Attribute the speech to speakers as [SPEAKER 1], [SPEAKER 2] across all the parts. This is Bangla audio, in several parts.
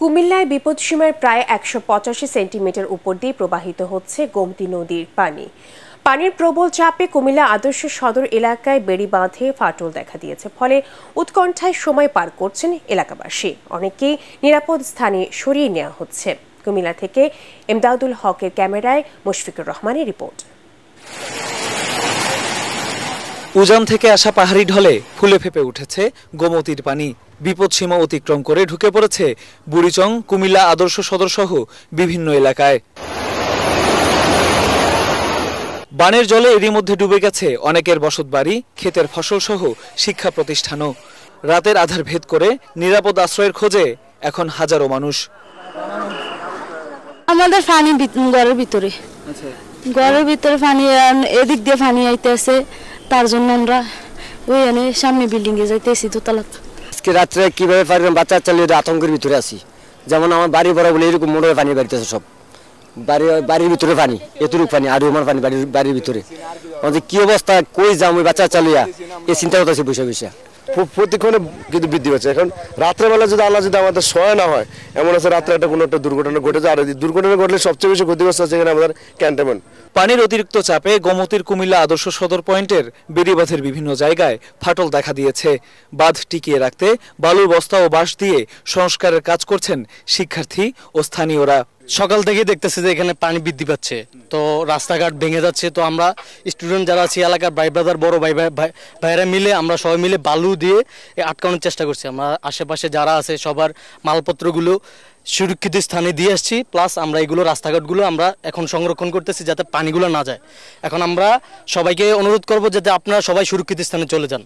[SPEAKER 1] কুমিল্লায় বিপদসীমার প্রায় একশো পঁচাশি সেন্টিমিটার উপর দিয়ে প্রবাহিত হচ্ছে গোমতি নদীর পানি পানির প্রবল চাপে কুমিল্লা আদর্শ সদর এলাকায় বেড়ি বাঁধে ফাটল দেখা দিয়েছে ফলে উৎকণ্ঠায় সময় পার করছেন এলাকাবাসী অনেকেই নিরাপদ স্থানে সরিয়ে নেওয়া হচ্ছে কুমিল্লা থেকে এমদাউদুল হকের ক্যামেরায় মুশফিকুর রহমানের রিপোর্ট
[SPEAKER 2] উজান থেকে আসা পাহাড়ি ঢলে ফুলে ফেপে উঠেছে গোমতির পানি বিপদসীমা অতিক্রম করে ঢুকে পড়েছে বুড়িচং কুমিল্লা আদর্শ সদর সহ বিভিন্ন এলাকায় বানের জলে এরই মধ্যে ডুবে গেছে অনেকের বসত বাড়ি ক্ষেতের ফসল সহ শিক্ষা প্রতিষ্ঠানও রাতের আধার ভেদ করে নিরাপদ আশ্রয়ের খোঁজে এখন হাজারো মানুষ
[SPEAKER 1] আমাদের পানি ঘরের ভিতরে
[SPEAKER 2] আচ্ছা।
[SPEAKER 3] ঘরের ভিতরে পানি এদিক দিয়ে পানি আইতেছে তার জন্য আমরা ওই
[SPEAKER 1] এনে সামনে বিল্ডিংয়ে যাইতেছি দোতলা
[SPEAKER 3] আজকে রাত্রে কীভাবে পারবেন বাচ্চা চালিয়ে আতঙ্কের ভিতরে আছি যেমন আমার বাড়ি বড় বলে এরকম মোড়ে পানি বাড়িতেছে সব বাড়ি বাড়ির ভিতরে পানি এতটুকু পানি আর আমার পানি বাড়ির বাড়ির ভিতরে আমাদের কি অবস্থা কই যাম ওই বাচ্চা চালিয়া এই চিন্তা করতেছে বসে বসে প্রতিক্ষণে কিন্তু বৃদ্ধি পাচ্ছে এখন রাত্রেবেলা যদি আল্লাহ যদি আমাদের সহায় না হয়
[SPEAKER 2] এমন আছে রাত্রে একটা কোনো একটা দুর্ঘটনা ঘটেছে আর দুর্ঘটনা ঘটলে সবচেয়ে বেশি ক্ষতিগ্রস্ত আছে এখানে আমাদের ক্যান্টনমেন্ট পানির অতিরিক্ত চাপে গোমতির কুমিল্লা আদর্শ সদর পয়েন্টের বেড়িবাঁধের বিভিন্ন জায়গায় ফাটল দেখা দিয়েছে বাঁধ টিকিয়ে রাখতে বালুর বস্তা ও বাঁশ দিয়ে সংস্কারের কাজ করছেন শিক্ষার্থী ও স্থানীয়রা সকাল থেকে দেখতেছে যে এখানে পানি বৃদ্ধি পাচ্ছে তো
[SPEAKER 4] রাস্তাঘাট ভেঙে যাচ্ছে তো আমরা স্টুডেন্ট যারা আছি এলাকার ভাই ব্রাদার বড় ভাই ভাই ভাইরা মিলে আমরা সবাই মিলে বালু দিয়ে আটকানোর চেষ্টা করছি আমরা আশেপাশে যারা আছে সবার মালপত্রগুলো সুরক্ষিত স্থানে দিয়ে আসছি প্লাস আমরা এগুলো রাস্তাঘাটগুলো আমরা এখন সংরক্ষণ করতেছি যাতে পানিগুলো না যায় এখন আমরা সবাইকে অনুরোধ করব যাতে আপনারা সবাই সুরক্ষিত স্থানে চলে যান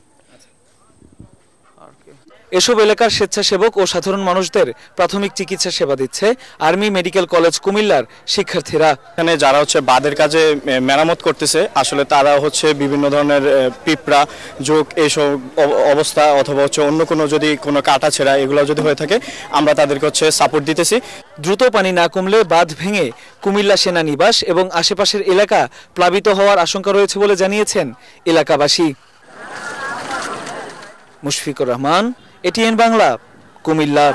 [SPEAKER 2] এসব এলাকার স্বেচ্ছাসেবক ও সাধারণ মানুষদের প্রাথমিক চিকিৎসা সেবা দিচ্ছে আর্মি মেডিকেল কলেজ কুমিল্লার শিক্ষার্থীরা এখানে যারা হচ্ছে বাদের কাজে মেরামত করতেছে আসলে তারা হচ্ছে বিভিন্ন ধরনের পিঁপড়া যোগ এইসব অবস্থা অথবা হচ্ছে অন্য কোনো যদি কোনো কাটা ছেঁড়া এগুলো যদি হয়ে থাকে আমরা তাদেরকে হচ্ছে সাপোর্ট দিতেছি দ্রুত পানি না কমলে বাঁধ ভেঙে কুমিল্লা সেনানিবাস এবং আশেপাশের এলাকা প্লাবিত হওয়ার আশঙ্কা রয়েছে বলে জানিয়েছেন এলাকাবাসী মুশফিকুর রহমান এটিএন বাংলা কুমিল্লা